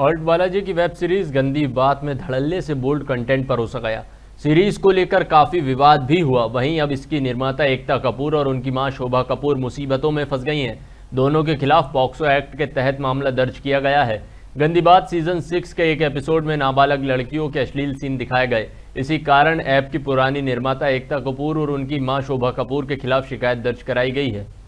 alt Balaji की web series गंदी बात में धड़ल्ले से बोल्ड कंटेंट परोसा गया सीरीज को लेकर काफी विवाद भी हुआ वहीं अब इसकी निर्माता एकता कपूर और उनकी मां शोभा कपूर मुसीबतों में फंस गई हैं दोनों के खिलाफ पॉक्सो एक्ट के तहत मामला दर्ज किया गया है गंदी बात सीजन सिक्स के एक एपिसोड में नाबालग लड़कियों के अश्लील सीन दिखाए गए इसी कारण ऐप की पुरानी निर्माता एकता कपूर और उनकी मां शोभा कपूर के खिलाफ शिकायत दर्ज कराई गई है